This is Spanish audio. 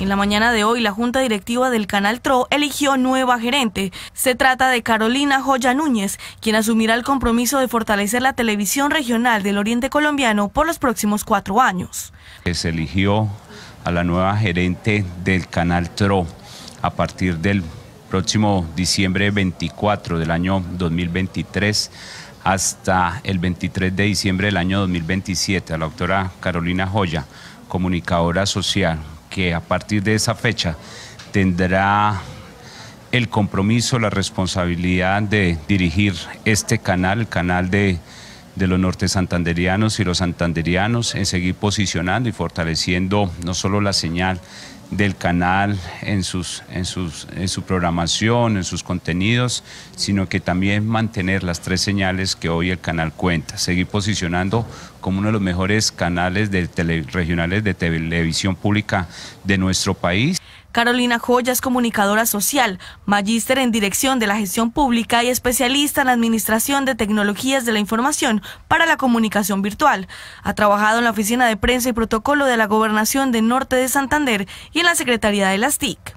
En la mañana de hoy, la Junta Directiva del Canal TRO eligió nueva gerente. Se trata de Carolina Joya Núñez, quien asumirá el compromiso de fortalecer la televisión regional del Oriente Colombiano por los próximos cuatro años. Se eligió a la nueva gerente del Canal TRO a partir del próximo diciembre 24 del año 2023 hasta el 23 de diciembre del año 2027 a la doctora Carolina Joya, comunicadora social, que a partir de esa fecha tendrá el compromiso, la responsabilidad de dirigir este canal, el canal de, los norte santanderianos y los santanderianos, en seguir posicionando y fortaleciendo no solo la señal, del canal en, sus, en, sus, en su programación, en sus contenidos, sino que también mantener las tres señales que hoy el canal cuenta, seguir posicionando como uno de los mejores canales de regionales de televisión pública de nuestro país Carolina Joya es comunicadora social, magíster en dirección de la gestión pública y especialista en administración de tecnologías de la información para la comunicación virtual. Ha trabajado en la oficina de prensa y protocolo de la Gobernación de Norte de Santander y en la Secretaría de las TIC.